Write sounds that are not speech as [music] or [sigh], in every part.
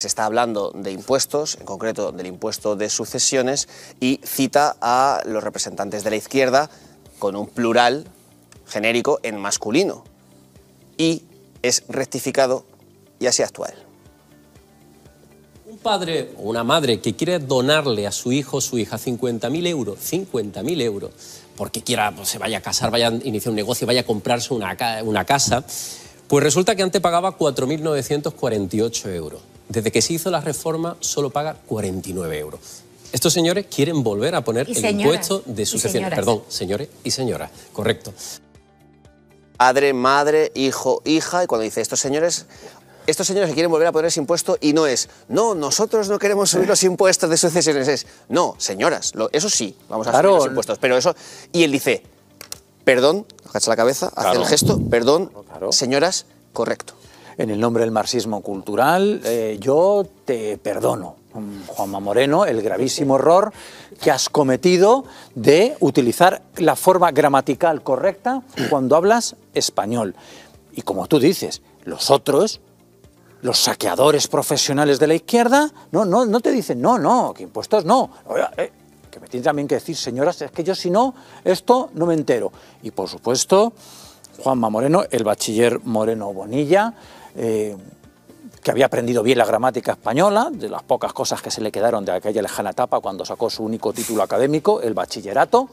Se está hablando de impuestos, en concreto del impuesto de sucesiones, y cita a los representantes de la izquierda con un plural genérico en masculino. Y es rectificado y así actual. Un padre o una madre que quiere donarle a su hijo o su hija 50.000 euros, 50.000 euros, porque quiera, pues, se vaya a casar, vaya a iniciar un negocio, vaya a comprarse una, una casa, pues resulta que antes pagaba 4.948 euros desde que se hizo la reforma solo paga 49 euros. Estos señores quieren volver a poner el impuesto de sucesiones. Perdón, señores y señoras, correcto. Padre, madre, hijo, hija, y cuando dice estos señores, estos señores quieren volver a poner ese impuesto y no es, no, nosotros no queremos subir los impuestos de sucesiones, es, no, señoras, eso sí, vamos a subir los impuestos, pero eso, y él dice, perdón, agacha la cabeza, hace el gesto, perdón, señoras, correcto en el nombre del marxismo cultural, eh, yo te perdono, Juanma Moreno, el gravísimo error que has cometido de utilizar la forma gramatical correcta cuando hablas español. Y como tú dices, los otros, los saqueadores profesionales de la izquierda, no, no, no te dicen, no, no, que impuestos no. Eh, que me tienen también que decir, señoras, es que yo si no, esto no me entero. Y por supuesto, Juanma Moreno, el bachiller Moreno Bonilla, eh, que había aprendido bien la gramática española, de las pocas cosas que se le quedaron de aquella lejana etapa cuando sacó su único título académico, el bachillerato,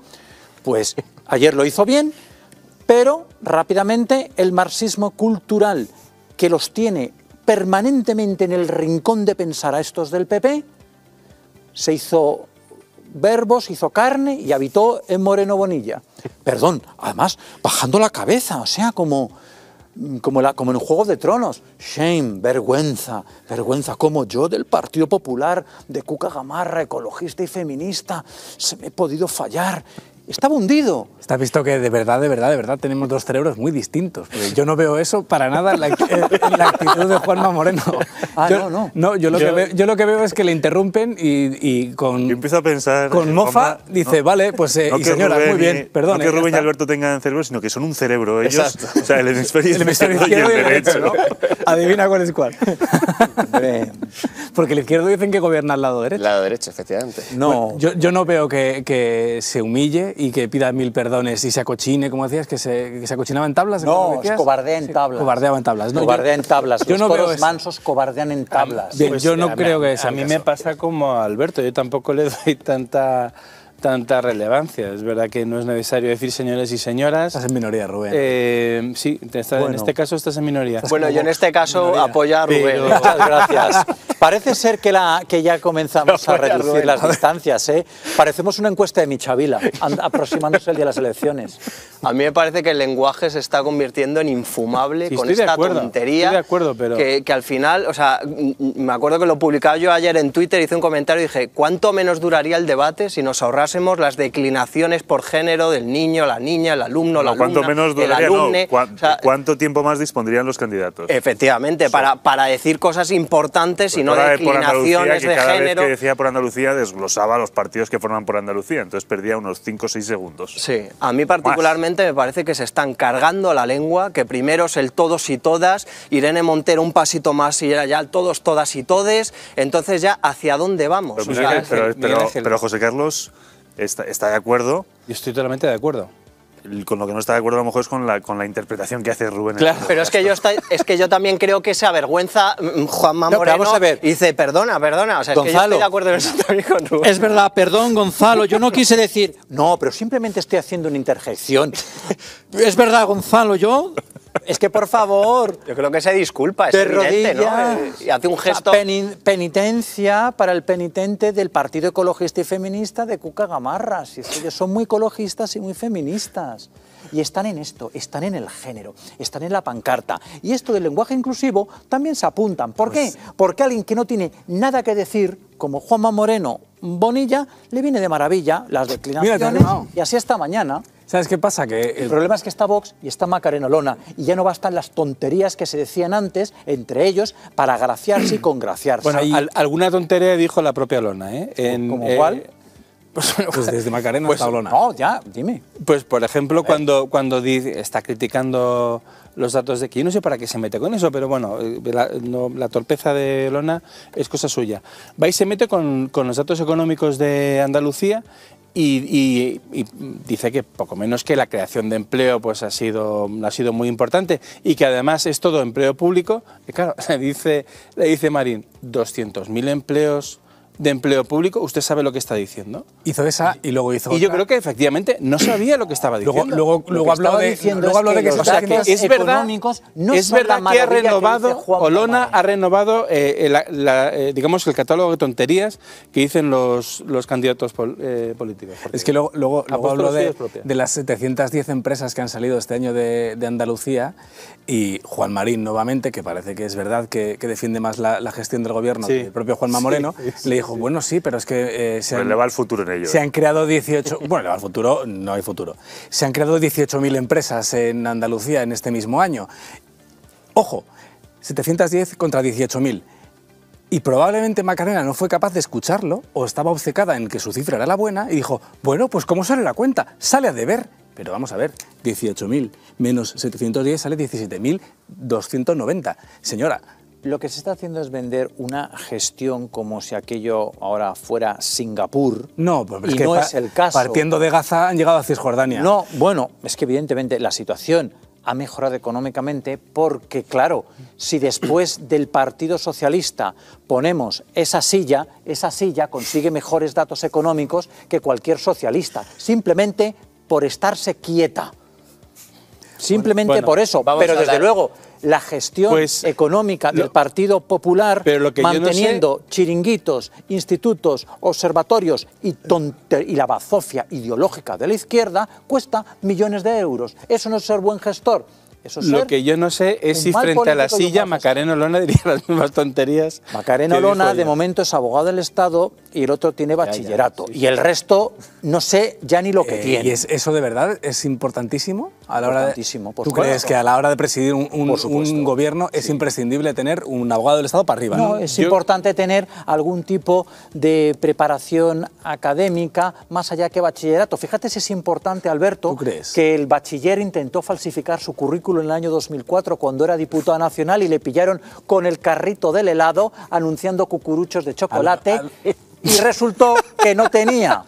pues [laughs] ayer lo hizo bien, pero rápidamente el marxismo cultural que los tiene permanentemente en el rincón de pensar a estos del PP, se hizo verbos, hizo carne y habitó en Moreno Bonilla. [laughs] Perdón, además, bajando la cabeza, o sea, como como, la, como en juego de Tronos. Shame, vergüenza, vergüenza como yo del Partido Popular, de Cuca Gamarra, ecologista y feminista, se me he podido fallar estaba hundido. Está visto que de verdad, de verdad, de verdad tenemos dos cerebros muy distintos. Yo no veo eso para nada en la, actitud de Juanma Moreno. [laughs] Ah, no, no. No, yo lo, que veo, yo lo, que veo, es que le interrumpen y, y con. Yo a pensar. Con mofa dice, vale, pues. Eh, y señora, muy bien, perdón. No que Rubén y Alberto tengan cerebro, sino que son un cerebro ellos. Exacto. O sea, el hemisferio, izquierdo y el derecho. Adivina cuál es cuál. [laughs] Porque el izquierdo dicen que gobierna al lado derecho. El lado derecho, efectivamente. No. yo, yo, no veo que se humille y que pida mil perdones y se acochine, como decías, que se, que se acochinaba en tablas. No, es cobardea en tablas. en tablas. No, cobardea en tablas. Yo, Los no mansos cobardean en tablas. yo no creo que sea A mí me pasa como a Alberto, yo tampoco le [laughs] doy tanta tanta relevancia. Es verdad que no es necesario decir señores y señoras. Estás en minoría, Rubén. Eh, sí, en este caso estás en minoría. Bueno, yo en este caso minoría. apoyo a Rubén. Muchas gracias. [laughs] Parece ser que, la, que ya comenzamos a reducir las distancias. ¿eh? Parecemos una encuesta de Michavila, aproximándose el día de las elecciones. A mí me parece que el lenguaje se está convirtiendo en infumable con esta tontería. De acuerdo, pero... que, al final, o sea, me acuerdo que lo publicaba yo ayer en Twitter, hice un comentario y dije, ¿cuánto menos duraría el debate si nos ahorrásemos las declinaciones por género del niño, la niña, el alumno, la alumna, menos el alumne? ¿cuánto, tiempo más dispondrían los candidatos? Efectivamente, para, para decir cosas importantes y no declinaciones por que cada Vez que decía por Andalucía desglosaba los partidos que forman por Andalucía, entonces perdía unos 5 o 6 segundos. Sí, a mí particularmente me parece que se están cargando la lengua, que primero es el todos y todas, Irene Montero un pasito más y ya el todos, todas y todes, entonces ya hacia dónde vamos. Pero, José Carlos está, está de acuerdo. Yo estoy totalmente de acuerdo con lo que no está de acuerdo a lo mejor es con la, con la interpretación que hace Rubén. Claro, pero es que, yo es que yo también creo que se avergüenza mm, Juan no, vamos a ver. dice, perdona, perdona, o sea, es yo estoy de acuerdo eso Es verdad, perdón, Gonzalo, yo no quise decir, no, pero simplemente estoy haciendo una interjección. [laughs] es verdad, Gonzalo, yo es que por favor. Yo creo que se disculpa, es ¿no? Y hace un gesto. penitencia para el penitente del Partido Ecologista y Feminista de Cuca Gamarra. Si son muy ecologistas y muy feministas. Y están en esto, están en el género, están en la pancarta. Y esto del lenguaje inclusivo también se apuntan. ¿Por pues qué? Porque alguien que no tiene nada que decir, como Juanma Moreno Bonilla le viene de maravilla las declinaciones y así esta mañana. ¿Sabes qué pasa? Que el... problema es que está Vox y está Macarena Lona y ya no bastan las tonterías que se decían antes entre ellos para graciarse y [clears throat] congraciarse. Bueno, alguna tontería dijo la propia Lona, ¿eh? ¿Como pues, pues desde Macarena hasta pues, Lona. No, ya, dime. Pues, por ejemplo, eh. cuando, cuando está criticando los datos de aquí, no sé para qué se mete con eso, pero bueno, eh, la, torpeza de Lona es cosa suya. Va y se mete con, los datos económicos de Andalucía y, dice que poco menos que la creación de empleo pues ha sido, ha sido muy importante y que además es todo empleo público. claro, [laughs] dice, le dice Marín, 200.000 empleos de empleo público, usted sabe lo que está diciendo. Hizo esa y luego hizo. Y yo creo que efectivamente no sabía lo que estaba diciendo. Luego, luego, luego habló de, que, es verdad, es verdad que ha renovado Olona ha renovado eh, eh, digamos el catálogo de tonterías que dicen los, los candidatos eh, políticos. Es que luego, luego, habló de, las 710 empresas que han salido este año de, de, Andalucía y Juan Marín nuevamente, que parece que es verdad que, defiende más la, gestión del gobierno que el propio Juanma Moreno, le dijo bueno, sí, pero es que... Eh, se pues han, el futuro en Se ¿eh? han creado 18... [laughs] bueno, futuro, no hay futuro. Se han creado 18.000 empresas en Andalucía en este mismo año. Ojo, 710 contra 18.000. Y probablemente Macarena no fue capaz de escucharlo o estaba obcecada en que su cifra era la buena y dijo, bueno, pues ¿cómo sale la cuenta? Sale a deber. Pero vamos a ver, 18.000 menos 710 sale 17.290. Señora, lo que se está haciendo es vender una gestión como si aquello ahora fuera Singapur. No, es que el caso. Partiendo de Gaza han llegado a Cisjordania. No, bueno, es que evidentemente la situación ha mejorado económicamente porque, claro, si después del Partido Socialista ponemos esa silla, esa silla consigue mejores datos económicos que cualquier socialista, simplemente por estarse quieta. Simplemente por eso. Pero desde luego, la gestión pues, económica del Partido Popular manteniendo chiringuitos, institutos, observatorios y, la bazofia ideológica de la izquierda cuesta millones de euros. Eso no es ser buen gestor. Eso lo que yo no sé es si frente a la silla Macarena Olona [laughs] diría las mismas tonterías. Macarena Olona, de momento, es abogado del Estado, y el otro tiene bachillerato. Y el resto no sé ya ni lo que eh, tiene. ¿Y es, eso de verdad es importantísimo? A la hora de, ¿Tú crees que a la hora de presidir un, gobierno es imprescindible tener un abogado del Estado para arriba? No, es importante tener algún tipo de preparación académica más allá que bachillerato. Fíjate si es importante, Alberto, que el bachiller intentó falsificar su currículo en el año 2004 cuando era diputado nacional y le pillaron con el carrito del helado anunciando cucuruchos de chocolate y resultó que no tenía.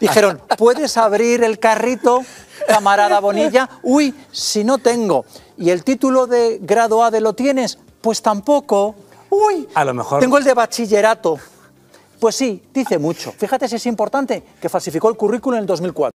Dijeron, ¿puedes abrir el carrito, camarada Bonilla? Uy, si no tengo. ¿Y el título de grado A de lo tienes? Pues tampoco. Uy, a lo mejor. Tengo el de bachillerato. Pues sí, dice mucho. Fíjate si es importante que falsificó el currículum en el 2004.